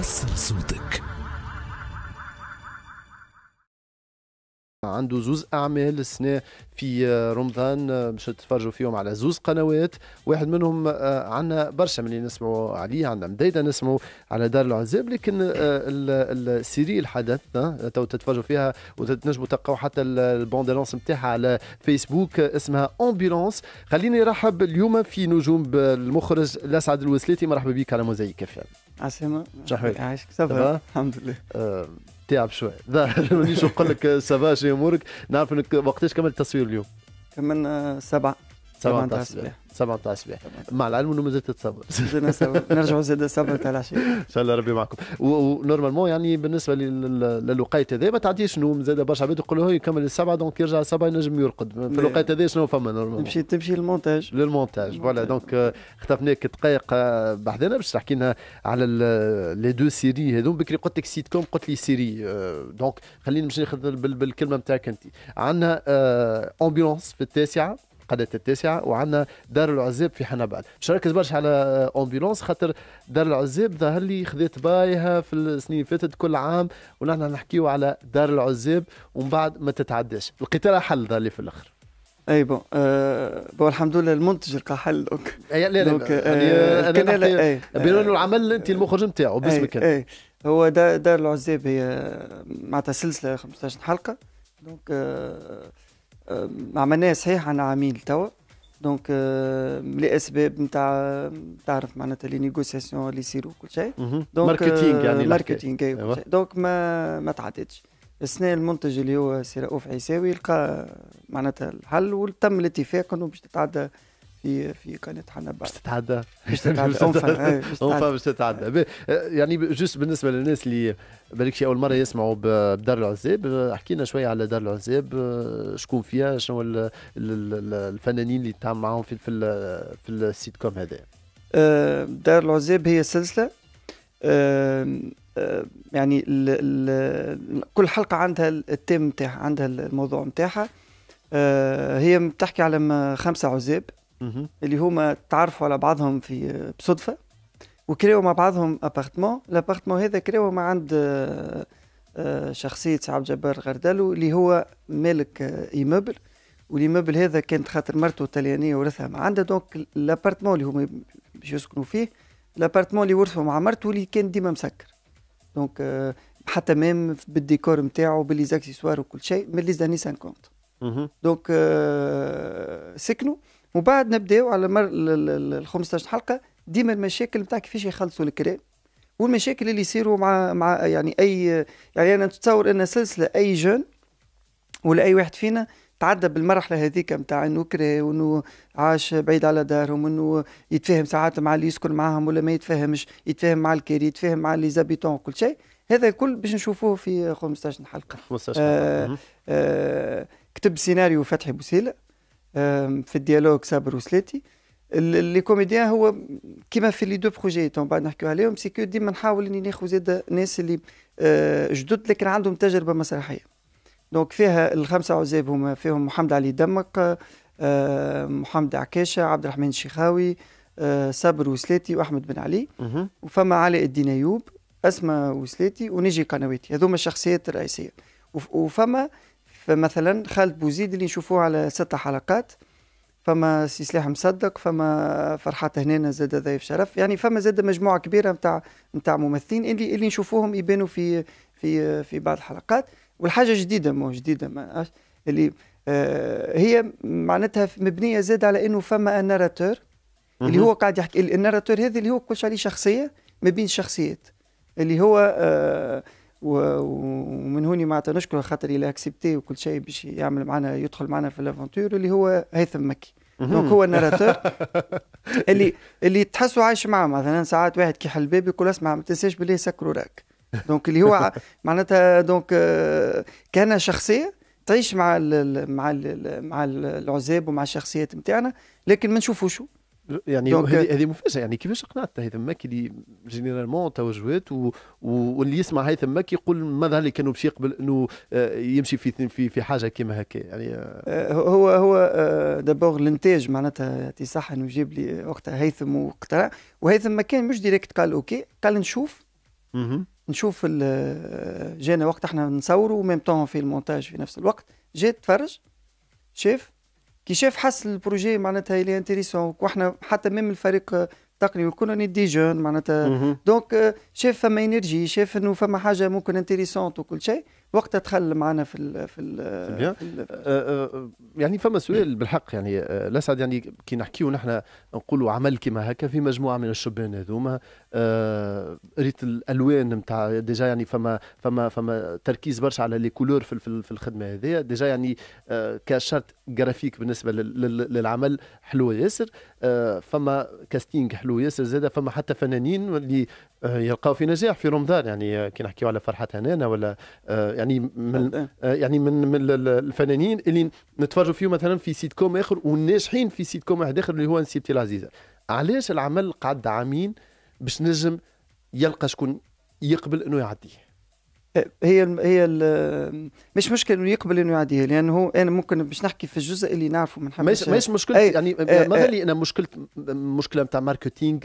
وصل صوتك عنده زوز اعمال السنه في رمضان مش تتفرجوا فيهم على زوز قنوات واحد منهم آه، عندنا برشا من اللي نسمعوا عليه عندنا مديدة نسمعوا على دار العزاب لكن آه، السيري الحدث آه، تو تتفرجوا فيها وتنجموا تلقاو حتى البوندالونس نتاعها على فيسبوك اسمها امبيلونس خليني نرحب اليوم في نجوم المخرج الاسعد الوسلاتي مرحبا بك على موزايك فيلم عسلامة شحوالك عايشك سافا الحمد لله أه... تعب شوي ذا مانيش نقول لك سافا شي امورك نعرف انك وقتاش كملت التصوير اليوم؟ كملنا سبعة سبعة تاع الصباح سبعة تاع الصباح مع العلم انه مازال تصبر نرجعوا زاد سبعة تاع العشاء ان شاء الله ربي معكم ونورمالمون يعني بالنسبة للوقيت هذا ما تعديش نوم زاد برشا عباد يقولوا له يكمل السبعة دونك يرجع السبعة ينجم يرقد في الوقيت هذا شنو فما نورمالمون تمشي تمشي للمونتاج للمونتاج فوالا دونك آه، اختفناك دقائق آه، بحذنا باش تحكي لنا على لي دو سيري هذوم بكري قلت لك سيت كوم قلت لي سيري آه، دونك خليني نمشي ناخذ بالكلمة نتاعك انت عندنا امبيلونس في التاسعة القناة التاسعه وعندنا دار العزاب في حنبل باش نركز برشا على أمبيلونس خاطر دار العزاب ظهر لي خذيت بايها في السنين اللي فاتت كل عام ونحن نحكيو على دار العزاب ومن بعد ما تتعداش القتال حل ظهر لي في الاخر اي بون أه بون الحمد لله المنتج لقى حل دونك اي لا لا الكنال يعني آه، بيرون آه. العمل انت المخرج نتاعو باسمك اي هو دار العزاب هي معناتها سلسله 15 حلقه دونك أه عملناه صحيح عن عميل توا دونك لاسباب نتاع تعرف معناتها لي نيغوسياسيون اللي يصيروا كل شيء دونك ماركتينغ يعني ماركتينغ أيوة. دونك ما ما تعدتش السنة المنتج اللي هو سي رؤوف عيساوي لقى معناتها الحل وتم الاتفاق انه باش تتعدى في في قناه حنا باش تتعدى باش تتعدى اونفا باش تتعدى إيه، آه، يعني جوست بالنسبه للناس اللي بالك شي اول مره يسمعوا بدار العزاب آه، حكينا شويه على دار العزاب آه، شكون فيها شنو الفنانين اللي تعمل معاهم في في, في السيت كوم هذا دار العزاب هي سلسله يعني كل حلقه عندها التيم نتاعها عندها الموضوع نتاعها هي بتحكي على خمسه عزاب اللي هما تعرفوا على بعضهم في بصدفه وكراو مع بعضهم ابارتمون الابارتمون هذا كريوا مع عند آه، آه، شخصيه عبد الجبار غردلو اللي هو مالك ايموبل والإيموبل هذا كانت خاطر مرته طليانيه ورثها ما عندها دونك الابارتمون اللي هما باش يسكنوا فيه الابارتمون اللي ورثه مع مرته واللي كان ديما مسكر دونك آه، حتى ميم بالديكور نتاعو بالليزاكسيسوار وكل شيء من لي زاني 50 دونك سكنوا وبعد نبداو على مر ال 15 حلقه ديما المشاكل نتاع كيفاش يخلصوا الكلام والمشاكل اللي يصيروا مع مع يعني اي يعني انا نتصور ان سلسله اي جون ولا اي واحد فينا تعدى بالمرحله هذيك نتاع انه كره وانه عاش بعيد على دارهم وانه يتفاهم ساعات مع اللي يسكن معاهم ولا ما يتفاهمش يتفاهم مع الكاري يتفاهم مع لي زابيتون وكل شيء هذا كل باش نشوفوه في 15 حلقه 15 حلقه آه آه كتب سيناريو فتحي بوسيله في الديالوج صابر وسلاتي كوميديان هو كيما في لي دو بروجي تو بعد نحكيو عليهم سيكو ديما نحاول اني ناخذ زاد ناس اللي آه، جدد لكن عندهم تجربه مسرحيه دونك فيها الخمسه عزاب هما فيهم محمد علي دمك آه، محمد عكاشه عبد الرحمن الشيخاوي صابر آه، وسلاتي واحمد بن علي وفما علي الدين ايوب اسماء وسلاتي ونجي قنواتي هذوما الشخصيات الرئيسيه وفما فمثلا خالد بوزيد اللي نشوفوه على ست حلقات فما سي سلاح مصدق فما فرحات هنانة زاد ضيف شرف يعني فما زاد مجموعه كبيره نتاع نتاع ممثلين اللي اللي نشوفوهم يبانوا في في في بعض الحلقات والحاجه جديده مو جديده ما اللي آه، هي معناتها مبنيه زاد على انه فما الناراتور اللي هو قاعد يحكي الناراتور هذا اللي هو كلش عليه شخصيه ما بين الشخصيات اللي هو آه ومن هوني معناتها نشكره خاطر اللي اكسبتي وكل شيء باش يعمل معنا يدخل معنا في الافونتور اللي هو هيثم مكي دونك هو الناراتور اللي اللي تحسه عايش معاه مثلا ساعات واحد كي يحل باب يقول اسمع ما تنساش بالله سكروا راك دونك اللي هو معناتها دونك آه، كان شخصيه تعيش مع الـ مع الـ مع العزاب ومع الشخصيات نتاعنا لكن ما نشوفوش يعني هذه مفاجاه يعني كيفاش اقنعت هيثم مكي اللي جينيرالمون توجهات و... واللي يسمع هيثم مكي يقول ماذا اللي كانوا باش يقبل انه آه، يمشي في في في حاجه كيما هكا يعني آه، آه، هو هو دابور الانتاج معناتها يعطي صح انه جاب لي وقتها هيثم واقترع وهيثم مكان مش ديريكت قال اوكي قال نشوف مه. نشوف جانا وقت احنا نصوروا وميم في المونتاج في نفس الوقت جيت تفرج شاف كي شاف حس البروجي معناتها اللي انتريسون وإحنا حتى ميم الفريق آه، التقني وكنا ندي جون معناتها دونك آه، شاف فما انرجي شاف انه فما حاجه ممكن انتريسون وكل شيء وقتها دخل معنا في الـ في الـ في الـ أه، أه، يعني فما سؤال إيه. بالحق يعني أه، لسعد الاسعد يعني كي نحكيو نحن نقولوا عمل كما هكا في مجموعه من الشبان هذوما ريت الالوان نتاع ديجا يعني فما فما فما تركيز برشا على لي كولور في, في, الخدمه هذه ديجا يعني كشرط جرافيك بالنسبه للعمل حلو ياسر فما كاستينغ حلو ياسر زاده فما حتى فنانين اللي آه، يلقاو في نجاح في رمضان يعني كي نحكيو على فرحه هنانه ولا آه، يعني من آه، يعني من من الفنانين اللي نتفرجوا فيهم مثلا في سيت كوم اخر والناجحين في سيت كوم واحد اخر اللي هو نسيبتي العزيزه علاش العمل قعد عامين باش نجم يلقى شكون يقبل انه يعديه هي هي مش مشكل انه يقبل انه يعديها لانه انا ممكن باش نحكي في الجزء اللي نعرفه من حمد مش مش مشكلة إيه، يعني ماذا لي انا مشكله مشكله نتاع ماركتينغ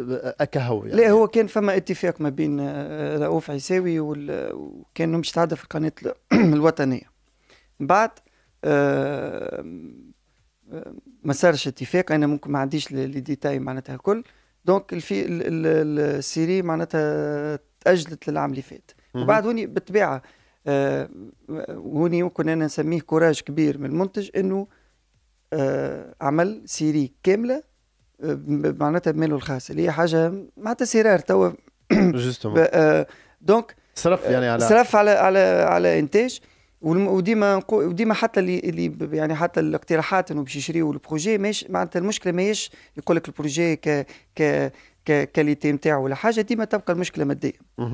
اكهو يعني لا هو كان فما اتفاق ما بين آه، رؤوف عيساوي وكانوا مش تعدى في القناه الوطنيه بعد آه، آه، ما صارش اتفاق انا ممكن ما عنديش لي ديتاي معناتها كل دونك الفي السيري معناتها تاجلت للعام اللي فات وبعد هوني بالطبيعه هوني يمكن انا نسميه كوراج كبير من المنتج انه عمل سيري كامله معناتها بماله الخاص اللي هي حاجه معناتها سيرار توا آه، دونك صرف يعني على صرف على على على انتاج وديما وديما حتى اللي اللي يعني حتى الاقتراحات انه باش يشريوا البروجي ماهيش معناتها المشكله ماهيش يقول لك البروجي ك ك كاليتي نتاعو ولا حاجه ديما تبقى المشكله ماديه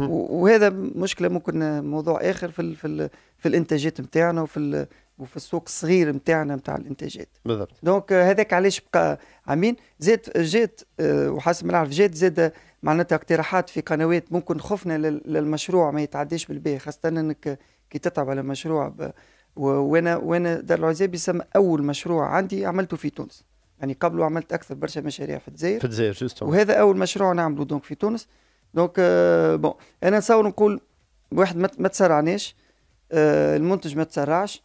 وهذا مشكله ممكن موضوع اخر في ال في, ال في الانتاجات نتاعنا وفي وفي السوق الصغير نتاعنا نتاع الانتاجات بالضبط دونك euh, هذاك علاش بقى عامين زاد جات آه، وحسب ما نعرف جات زاد معناتها اقتراحات في قنوات ممكن خفنا للمشروع ما يتعداش بالباهي خاصه انك كي تتعب على مشروع وانا وانا دار العزابي يسمى اول مشروع عندي عملته في تونس يعني قبله عملت اكثر برشا مشاريع في الجزائر في الجزائر وهذا اول مشروع نعمله دونك في تونس دونك آه بون انا نصور نقول واحد ما تسرعناش آه المنتج ما تسرعش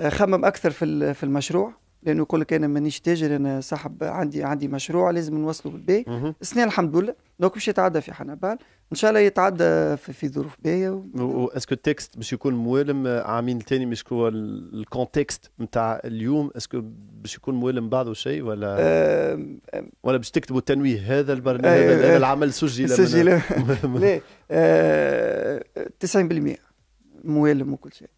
آه، خمم اكثر في في المشروع لانه يقول لك انا مانيش تاجر انا صاحب عندي عندي مشروع لازم نوصله بالبي السنه الحمد لله دونك باش يتعدى في حنبال ان شاء الله يتعدى في, في ظروف باهيه و... و... اسكو التكست باش يكون موالم عامين الثاني مش هو الكونتكست نتاع اليوم اسكو باش يكون موالم بعضه شيء ولا أه... ولا باش تكتبوا التنويه هذا البرنامج أه... هذا آه، العمل سجل سجل لا 90% آه، موالم وكل شيء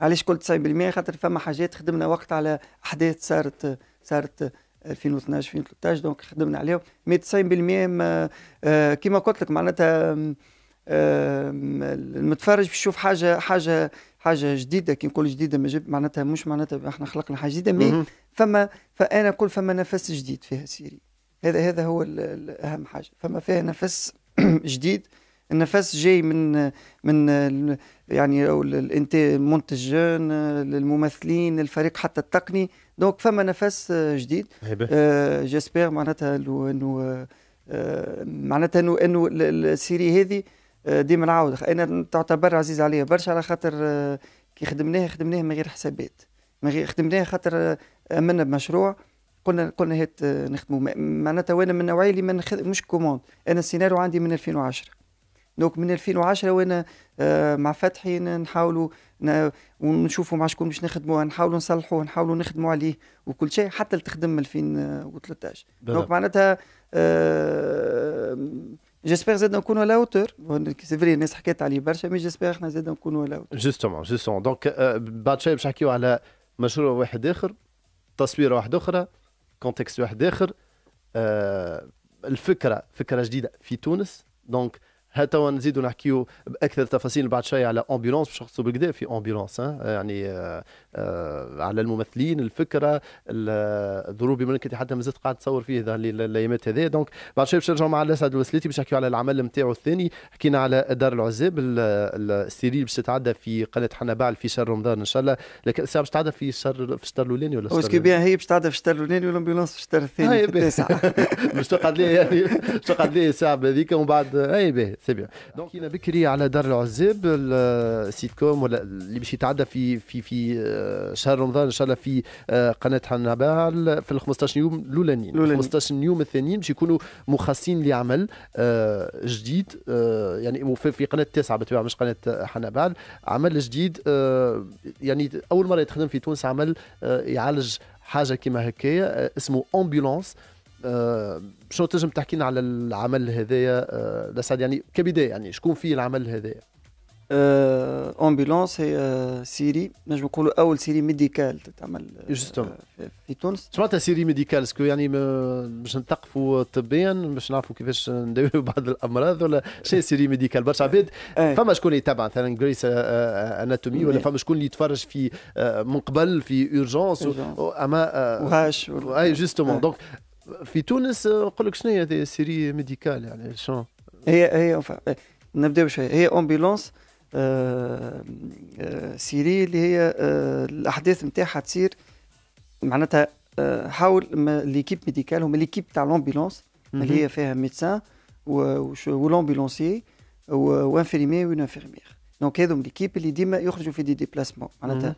علاش قلت 90% خاطر فما حاجات خدمنا وقت على احداث صارت صارت 2012 2013 دونك خدمنا عليهم مي 90% ما آه، كيما قلت لك معناتها آه، المتفرج بيشوف حاجه حاجه حاجه جديده كي نقول جديده ما معناتها مش معناتها احنا خلقنا حاجه جديده مي فما فانا كل فما نفس جديد فيها سيري هذا هذا هو اهم حاجه فما فيها نفس جديد النفس جاي من من يعني الانت المنتجين الممثلين الفريق حتى التقني دونك فما نفس جديد جيسبر معناتها انه معناتها انه انه آه، السيري هذه آه، ديما نعاود انا تعتبر عزيز عليا برشا على خاطر آه، كي خدمناها خدمناها من غير حسابات من غير خدمناها خاطر امنا بمشروع قلنا قلنا هات نخدموا معناتها وانا من النوعيه اللي ما مش كوموند انا السيناريو عندي من 2010 دونك من 2010 وانا آه، مع فتحي نحاولوا ونشوفوا مع شكون باش نخدموا نحاولوا نصلحوه نحاولوا نخدموا عليه وكل شيء حتى لتخدم 2013 دونك معناتها آه، J'espère زاد نكونوا على la سي فري الناس حكيت عليه برشا مي mais احنا زاد نكونوا على la جوستومون جوستومون دونك بعد شوي باش نحكيو على مشروع واحد اخر، تصويره واحد اخرى، كونتكست واحد اخر، آه، الفكره فكره جديده في تونس، دونك ها توا نزيدوا نحكيو باكثر تفاصيل بعد شويه على امبيلونس باش نخصو بالكدا في امبيلونس يعني آه، آه، على الممثلين الفكره الظروف بما انك حتى مازلت قاعد تصور فيه ذا الايامات هذيا دونك بعد شويه باش نرجعوا مع الاسعد وسليتي باش نحكيو على العمل نتاعو الثاني حكينا على دار العزاب السيريل باش تتعدى في حنا بعل في شهر رمضان ان شاء الله لكن الساعه باش تتعدى في شهر في الشهر الاولاني ولا اسكو بيان هي باش تتعدى في الشهر الاولاني والامبولانس في الشهر الثاني التاسعه باش تقعد لي يعني باش تقعد لي الساعه هذيك ومن بعد اي باهي سي بيان دونك حكينا بكري على دار العزاب السيت كوم ولا اللي باش يتعدى في في في آه، شهر رمضان ان شاء الله في آه، قناه حنبال في ال 15 يوم الاولانيين 15 يوم الثانيين باش يكونوا مخصصين لعمل آه، جديد يعني في قناه التاسعه بالطبيعه مش قناه حنبال عمل جديد يعني اول مره يتخدم في تونس عمل يعالج حاجه كيما هكايا اسمه امبيلونس آه، شنو تنجم تحكي لنا على العمل هذايا الاسعد آه، يعني كبدايه يعني شكون فيه العمل هذايا؟ امبيلونس آه، هي سيري نجم نقولوا اول سيري ميديكال تتعمل في تونس شو معناتها سيري ميديكال اسكو يعني باش نثقفوا طبيا باش نعرفوا كيفاش نداويو بعض الامراض ولا شيء سيري ميديكال برشا عباد إيه. فما شكون يتابع مثلا جريس اناتومي ولا إيه. فما شكون اللي يتفرج في من قبل في اورجونس اما وهاش اي جوستومون دونك في تونس آه، نقول لك شنو هي سيري ميديكال يعني شنو هي هي آه، نبداو شويه هي امبيلونس آه، سيري اللي هي الاحداث نتاعها تصير معناتها حاول ليكيب ميديكال هما ليكيب تاع لومبيلونس اللي هي فيها ميدسان ولومبيلونسي وانفيرمي وان انفيرمير دونك هذوما ليكيب اللي ديما يخرجوا في دي ديبلاسمون معناتها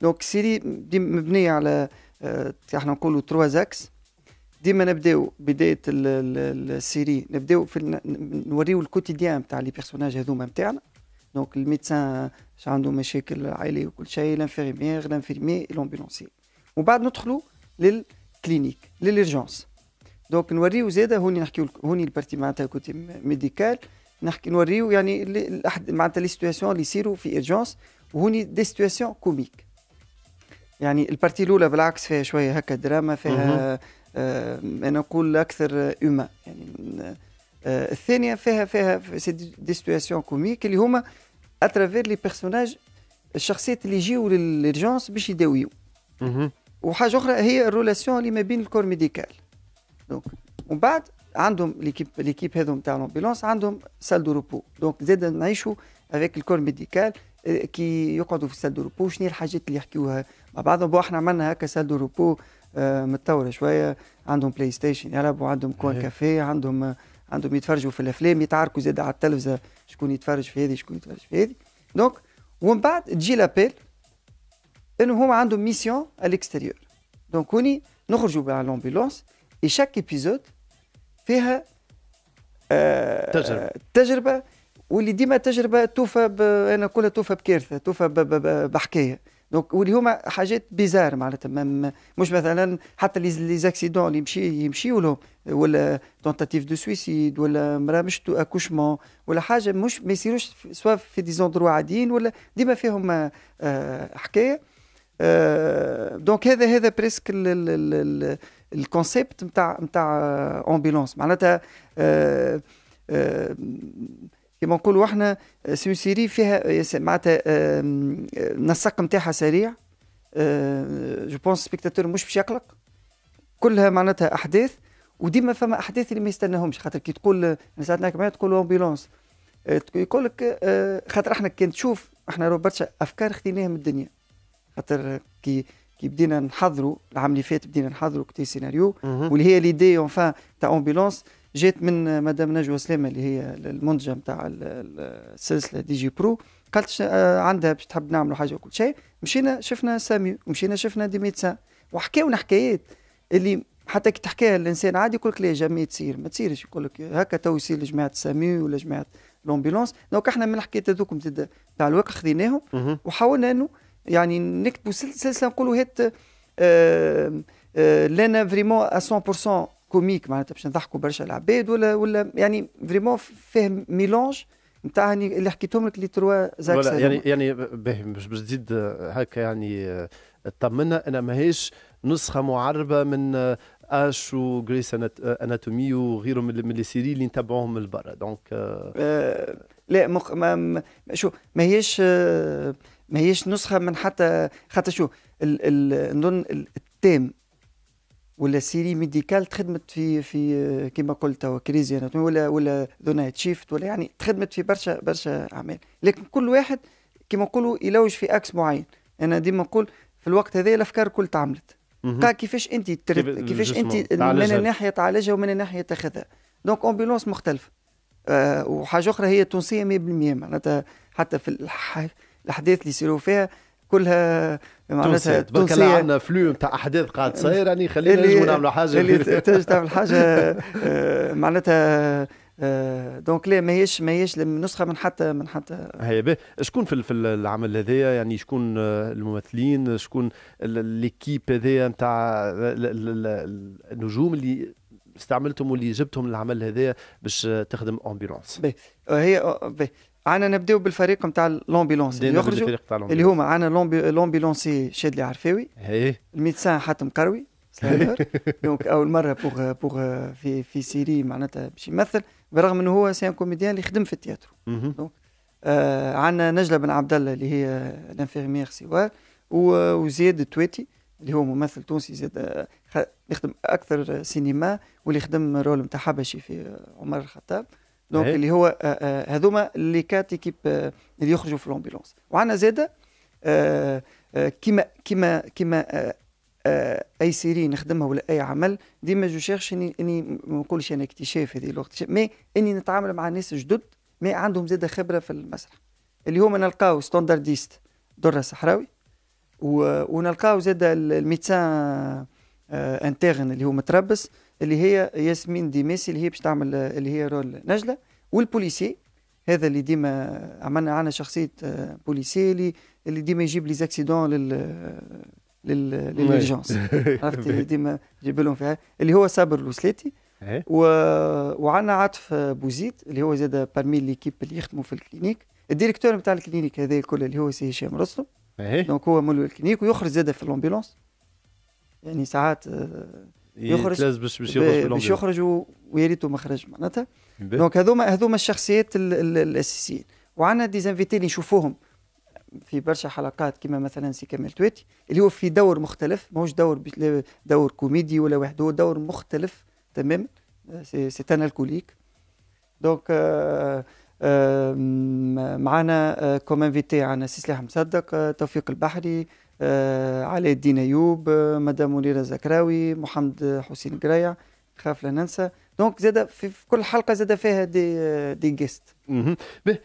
دونك سيري مبنيه على احنا نقولوا تروا زاكس ديما نبداو بدايه السيري نبداو في نوريو الكوتيديان تاع لي بيرسوناج هذوما نتاعنا دونك الميدسان اش عنده مشاكل عائليه وكل شيء لانفيرميير لانفيرمي لومبيلونسي وبعد ندخلوا للكلينيك للارجونس دونك نوريو زاده هوني نحكيو هوني البارتي معناتها كوتي ميديكال نحكي نوريو يعني الاحد معناتها لي سيتياسيون اللي يصيروا في ايرجونس وهوني دي سيتياسيون كوميك يعني البارتي الاولى بالعكس فيها شويه هكا دراما فيها آه، انا نقول اكثر اوما يعني آه، الثانيه فيها فيها سي دي سيتياسيون كوميك اللي هما اترافير لي بيرسوناج الشخصيات اللي يجيو للارجونس باش يداويو وحاجه اخرى هي الرولاسيون اللي ما بين الكور ميديكال دونك ومن بعد عندهم ليكيب ليكيب هذو نتاع لومبيلونس عندهم سال دو روبو دونك زاد نعيشوا افيك الكور ميديكال كي يقعدوا في سال دو روبو شنو الحاجات اللي يحكيوها مع بعضهم بو احنا عملنا هكا سال دو روبو آه، متطوره شويه عندهم بلاي ستيشن يلعبوا عندهم كون كافيه عندهم آه، عندهم يتفرجوا في الافلام يتعاركوا زاد على التلفزه شكون يتفرج في هذه شكون يتفرج في هذه دونك ومن بعد تجي لابيل انه هما عندهم ميسيون الاكستيريور دونك هوني نخرجوا مع لومبيلونس اي شاك ايبيزود فيها آه، تجربه تجربه واللي ديما تجربه توفى انا كلها توفى بكارثه توفى بحكايه دونك واللي هما حاجات بيزار معناتها مش مثلا حتى لي زاكسيدون اللي يمشي يمشيوا لهم ولا تونتاتيف دو سويسيد ولا مرا مش تو اكوشمون ولا حاجه مش ما يصيروش سوا في دي زوندرو عاديين ولا ديما فيهم آه، حكايه دونك آه، هذا هذا بريسك الكونسيبت نتاع نتاع امبيلونس معناتها آه، كما نقولوا احنا سي سيري فيها معناتها النسق نتاعها سريع آه، جو بونس سبيكتاتور مش باش يقلق كلها معناتها احداث وديما فما احداث اللي ما يستناهمش خاطر كي تقول ساعات معايا تقول امبيلونس آه، يقول لك آه، خاطر احنا كي تشوف احنا برشا افكار خذيناها من الدنيا خاطر كي كي بدينا نحضروا العام اللي فات بدينا نحضروا كتير سيناريو واللي هي ليدي اونفان تاع امبيلونس جات من مدام نجوى سلامه اللي هي المنتجه نتاع السلسله دي جي برو قالت آه، عندها باش تحب نعملوا حاجه وكل شيء مشينا شفنا سامي مشينا شفنا دي ميتسا وحكاونا حكايات اللي حتى كي تحكيها الانسان عادي يقول لك لا جامي تصير ما تصيرش يقول لك هكا تو يصير لجماعه سامي ولا جماعه لومبيلونس دونك احنا من الحكايات هذوك تاع الواقع خذيناهم وحاولنا انه يعني نكتبوا سلسله نقولوا هات آه آه لنا فريمون 100% كوميك معناتها باش نضحكوا برشا العباد ولا ولا يعني فريمون فيه ميلونج نتاع اللي حكيتهم لك لي تروا زاكس يعني يعني باش باش تزيد هكا يعني تطمنا آه، انا ماهيش نسخه معربه من آه، اش وجريس اناتومي وغيره من لي سيري اللي نتبعوهم من برا دونك آه، لا مخ ما شو ماهيش ماهيش نسخه من حتى حتى شو نظن التام ولا سيري ميديكال تخدمت في في كما قلت كريزي ولا ولا ذا نايت شيفت ولا يعني تخدمت في برشا برشا اعمال لكن كل واحد كما نقولوا يلوج في اكس معين انا ديما نقول في الوقت هذا الافكار كل تعملت كيفاش انت كيفاش انت من الناحيه تعالجها ومن الناحيه تاخذها دونك امبيلونس مختلفه أه وحاجه اخرى هي تونسيه 100% معناتها حتى في الاحداث اللي يصيروا فيها كلها معناتها التونسية عندنا فلو نتاع أحداث قاعد تصير يعني خلينا نجموا نعملوا حاجة اللي تنجم تعمل حاجة آه، معناتها دونك آه، لا ماهيش ماهيش نسخه من حتى من حتى هي باهي شكون في العمل هذايا يعني شكون آه، الممثلين شكون ليكيب هذايا نتاع النجوم اللي استعملتهم واللي جبتهم للعمل هذايا باش تخدم امبيلونس هي عنا نبداو بالفريق نتاع لومبيلونس اللي يخرجوا اللي هما عنا لومبيلونسي شادلي عرفاوي إيه. الميدسان حاتم قروي دونك إيه. اول مره بوغ بوغ في في سيري معناتها باش يمثل برغم انه هو سي كوميديان اللي خدم في التياترو دونك آه عندنا نجله بن عبد الله اللي هي لانفيرميير سوار وزياد التويتي اللي هو ممثل تونسي زاد آه، يخدم اكثر سينما واللي خدم رول نتاع حبشي في عمر الخطاب دونك euh, euh, اللي هو هذوما لي ايكيب اللي يخرجوا في الامبيلونس وعندنا زاده euh, كيما كيما كيما اي سيري نخدمها ولا اي عمل ديما جو شيرش اني اني ما نقولش انا اكتشاف هذه الاكتشاف مي اني نتعامل مع ناس جدد مي عندهم زاده خبره في المسرح اللي هما نلقاو ستاندرديست دره صحراوي ونلقاو زاد الميدسان انترن اللي هو متربص اللي هي ياسمين ديميسي اللي هي باش تعمل اللي هي رول نجله والبوليسي هذا اللي ديما عملنا عنا شخصيه آه، بوليسي اللي, اللي ديما يجيب لي زاكسيدون لل لل للجونس عرفت ديما يجيب لهم فيها اللي هو صابر لوسلاتي إيه. و... وعنا عاطف بوزيد اللي هو زاد بارمي ليكيب اللي يخدموا في الكلينيك الديريكتور نتاع الكلينيك هذا الكل اللي هو سي هشام رسلم دونك إيه. هو مول الكلينيك ويخرج زاد في الامبيلونس يعني ساعات آه، يخرج باش باش يخرج باش يخرج ويا ريتو ما خرج معناتها دونك هذوما هذوما الشخصيات الاساسيين وعندنا ديزانفيتي اللي نشوفوهم في برشا حلقات كما مثلا سي كمال تويتي اللي هو في دور مختلف ماهوش دور دور كوميدي ولا وحده دور مختلف تمام سي انا الكوليك دونك آه، آه، معنا كوم آه، انفيتي عندنا سي سلاح مصدق توفيق البحري آه، علي الدين ايوب آه، مدام منيره زكراوي محمد حسين قرايع خاف لا ننسى دونك زاد في, كل حلقه زاد فيها دي آه، دي جيست به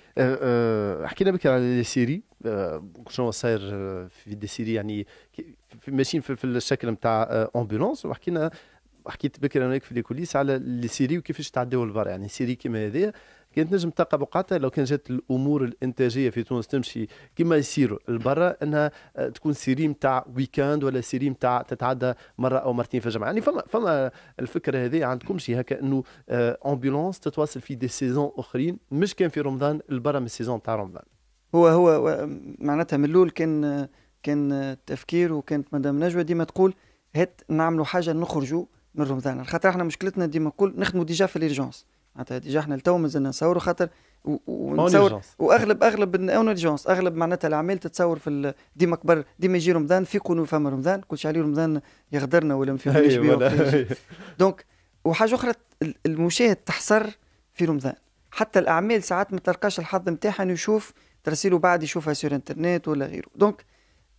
حكينا بك على لي سيري شنو صاير في دي سيري يعني في ماشيين في, الشكل نتاع امبولونس وحكينا حكيت بكري انا في لي كوليس على لي سيري وكيفاش تعداو البر يعني سيري كيما هذه كانت نجم تلقى مقاطعه لو كان جات الامور الانتاجيه في تونس تمشي كما يصير لبرا انها آه، تكون سيري تاع ويكاند ولا سيري تاع تتعدى مره او مرتين في الجمعه يعني فما فما الفكره هذه عندكم شي هكا انه امبيلونس آه، تتواصل في دي سيزون اخرين مش كان في رمضان لبرا من السيزون تاع رمضان هو هو معناتها من الاول كان آه، كان تفكير وكانت مدام نجوى ديما تقول هات نعملوا حاجه نخرجوا من رمضان خاطر احنا مشكلتنا ديما نقول نخدموا ديجا في ليرجونس معناتها احنا لتو مازلنا نصوروا خاطر ونصور واغلب اغلب اون اغلب معناتها الاعمال تتصور في ديما كبر ديما يجي رمضان فيقولوا فما رمضان كل شيء عليه رمضان يغدرنا ولا ما فيهمش أيوة، بيه أيوة. دونك وحاجه اخرى المشاهد تحصر في رمضان حتى الاعمال ساعات ما تلقاش الحظ نتاعها انه يشوف ترسيله بعد يشوفها سير انترنت ولا غيره دونك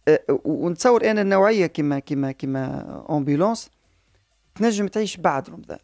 آه، ونتصور انا النوعيه كما كما كما امبيلونس تنجم تعيش بعد رمضان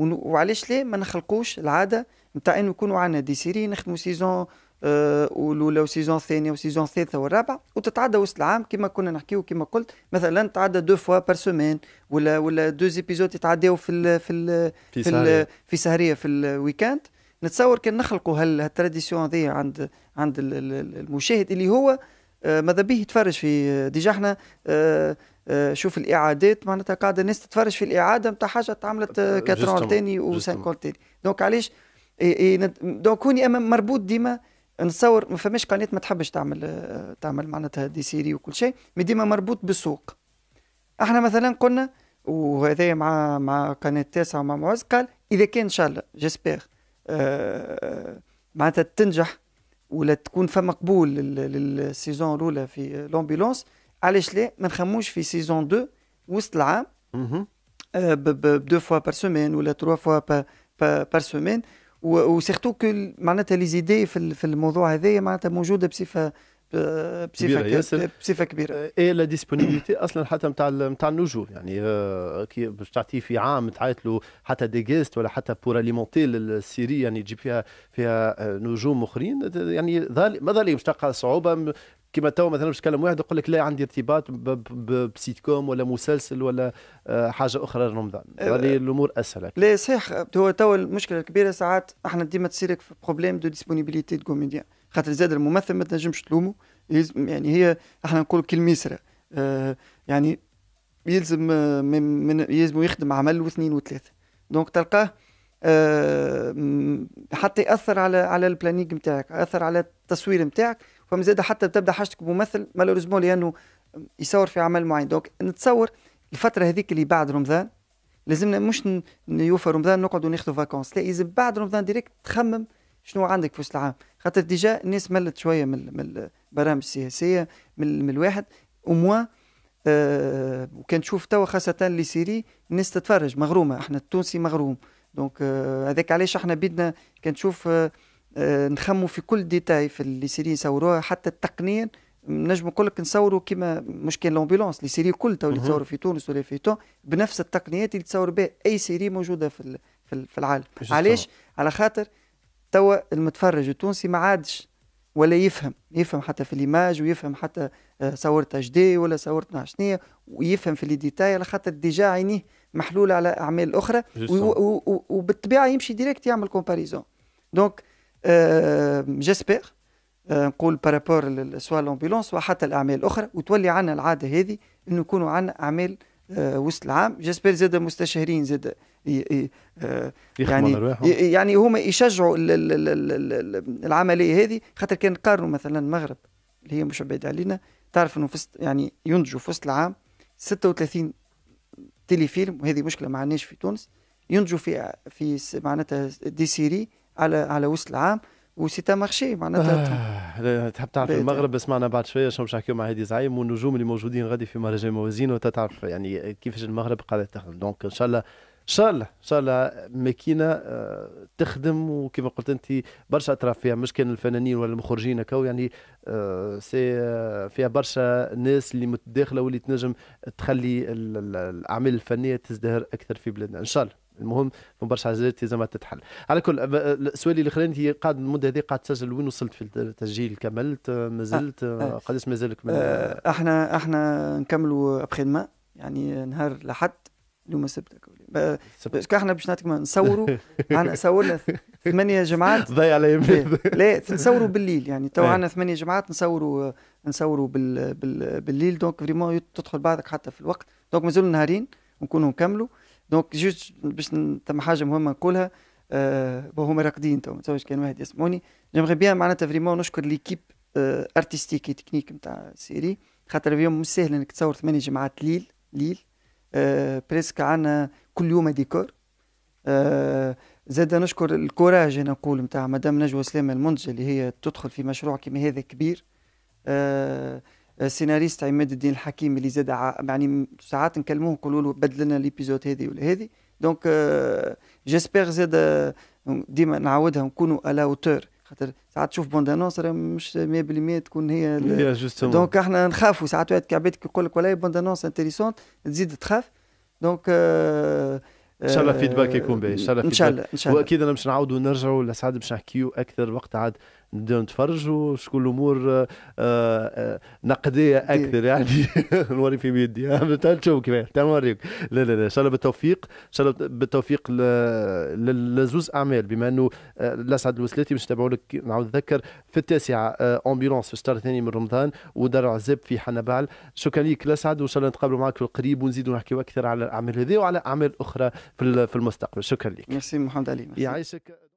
وعلاش ليه ما نخلقوش العاده نتاع انه يكونوا عندنا دي سيري نخدموا سيزون أه الاولى وسيزون الثانيه وسيزون الثالثه والرابعه وتتعدى وسط العام كما كنا نحكيو كما قلت مثلا تعدى دو فوا بار سومين ولا ولا دو زيبيزود يتعداو في الـ في الـ في, في, سهرية. في سهريه في الويكاند نتصور كان نخلقوا هالتراديسيون هذه عند عند المشاهد اللي هو آه، ماذا به يتفرج في آه، ديجا احنا آه، شوف الاعادات معناتها قاعده الناس تتفرج في الاعاده نتاع حاجه تعملت كاترون تاني و 50 تاني دونك علاش دونك هوني مربوط ديما نتصور ما فماش قناه ما تحبش تعمل تعمل معناتها دي سيري وكل شيء مي ديما مربوط بالسوق احنا مثلا قلنا وهذا مع مع قناه تاسعه ومع معز قال اذا كان ان شاء الله جيسبيغ معناتها تنجح ولا تكون فما قبول للسيزون الاولى في لومبيلونس علاش لا ما نخموش في سيزون 2 وسط العام بدو فوا بار سومين ولا تروا فوا بار سومين وسيرتو كو معناتها لي زيدي في الموضوع هذايا معناتها موجوده بصفه بصفه كبيره, بصفه كبيره. اي لا ديسبونيبيليتي اصلا حتى نتاع نتاع النجوم يعني آه، كي باش تعطيه في عام تعيط له حتى دي جيست ولا حتى بور اليمونتي السيري يعني تجيب فيها فيها آه، نجوم اخرين يعني ما ظل باش تلقى صعوبه كما تو مثلا باش تكلم واحد يقول لك لا عندي ارتباط بسيت كوم ولا مسلسل ولا آه، حاجه اخرى رمضان هذه يعني الامور اسهل لا صحيح هو تو المشكله الكبيره ساعات احنا ديما تصير في بروبليم دو ديسبونيبيليتي دو كوميديان خاطر زاد الممثل ما تنجمش تلومه يعني هي احنا نقول كلميسره آه يعني يلزم آه، من, من يلزم يخدم عمل واثنين وثلاثه دونك تلقاه آه حتى ياثر على على البلانينغ نتاعك اثر على التصوير نتاعك فما زاد حتى تبدا حاجتك بممثل مالوريزمون لانه يصور في عمل معين دونك نتصور الفتره هذيك اللي بعد رمضان لازمنا مش يوفى رمضان نقعدوا ناخذوا فاكونس لا لازم بعد رمضان ديريكت تخمم شنو عندك في وسط العام خاطر ديجا الناس ملت شويه من البرامج السياسيه من الواحد وموا أه euh, وكان تشوف توا خاصة لي سيري الناس تتفرج مغرومة احنا التونسي مغروم دونك euh, هذاك أه علاش احنا بدنا كان تشوف أه نخمو في كل ديتاي في اللي سيري يصوروها حتى تقنيا نجم نقول لك نصوروا كيما مش كان لومبيلونس اللي سيري كل تو اللي تصوروا في تونس ولا في تون بنفس التقنيات اللي تصور بها اي سيري موجوده في في العالم علاش على خاطر توا المتفرج التونسي ما عادش ولا يفهم يفهم حتى في ليماج ويفهم حتى آه، صورت اجدي ولا صورت شنيه ويفهم في لي ديتاي على خاطر ديجا عينيه محلوله على اعمال اخرى وبالطبيعه يمشي ديريكت يعمل كومباريزون دونك جيسبر نقول بارابور سوا لومبيلونس وحتى الاعمال الاخرى وتولي عنا العاده هذه انه يكونوا عنا اعمال آه، وسط العام جيسبر زاد مستشهرين زاد آه، يعني يعني هما يشجعوا العمليه هذه خاطر كان قارنوا مثلا المغرب اللي هي مش بعيده علينا تعرف انه فست يعني ينتجوا في وسط العام 36 تيلي فيلم وهذه مشكله ما عندناش في تونس ينتجوا في في معناتها دي سيري على على وسط العام وسيتا مارشي معناتها آه تحب تعرف المغرب بس معنا بعد شويه شنو باش نحكيو مع هادي زعيم والنجوم اللي موجودين غادي في مهرجان موازين وتعرف يعني كيفاش المغرب قاعده تخدم دونك ان شاء الله شاء الله ان شاء الله ماكينه آه، تخدم وكما قلت انت برشا اطراف فيها مش كان الفنانين ولا المخرجين كو يعني آه، سي آه، فيها برشا ناس اللي متداخله واللي تنجم تخلي الاعمال الفنيه تزدهر اكثر في بلادنا ان شاء الله المهم من برشا حاجات لازمها تتحل على كل سؤالي الاخراني هي قاعد المده هذه قاعد تسجل وين وصلت في التسجيل كملت مازلت قداش ما زالك احنا احنا نكملوا ابخي ما يعني نهار لحد اليوم السبت احنا باش نعطيك نصوروا عندنا صورنا ثمانية جمعات ضيع الايام لا نصوروا بالليل يعني تو إيه. عندنا ثمانية جمعات نصوروا نصوروا بال... بال... بالليل دونك فريمون تدخل بعضك حتى في الوقت دونك مازال نهارين ونكونوا نكملوا دونك جوست باش ثم حاجه مهمه نقولها أه هما راقدين تو ما كان واحد يسمعوني جيمغي بيان معناتها فريمون نشكر ليكيب أه تكنيك نتاع سيري خاطر اليوم مش سهل انك تصور ثمانية جمعات ليل ليل بريسك آه، عنا كل يوم ديكور آه، زاد نشكر الكوراج انا نقول نتاع مدام نجوى سلامه المنتجه اللي هي تدخل في مشروع كيما هذا كبير آه، سيناريست عماد الدين الحكيم اللي زاد يعني ساعات نكلموه نقولوا له بدل لنا ليبيزود هذه ولا هذه دونك جيسبيغ euh, زاد ديما نعاودها نكونوا على اوتور خاطر ساعات تشوف بوند انونس مش 100% تكون هي دونك احنا نخافوا ساعات واحد كعباد يقول لك والله بوند انونس انتريسونت تزيد تخاف دونك آه, آه، ان شاء الله فيدباك يكون باهي ان شاء الله ان شاء الله واكيد انا باش نعاودوا نرجعوا لسعاد باش نحكيو اكثر وقت عاد نبداو نتفرجوا شكون الامور آه، آه، نقديه اكثر يعني نوري في بيدي تعال نشوف كيف تعال نوريك لا لا لا ان شاء الله بالتوفيق ان شاء الله بالتوفيق لزوز اعمال بما انه الاسعد آه، الوسلاتي باش نتابعوا لك نعاود نذكر في التاسعه امبيلونس في الشهر الثاني من رمضان ودار عزاب في حنبعل شكرا لك الاسعد وان شاء الله نتقابلوا معك في القريب ونزيدوا نحكيوا اكثر على الاعمال هذه وعلى اعمال اخرى في المستقبل شكرا لك ميرسي محمد علي يعيشك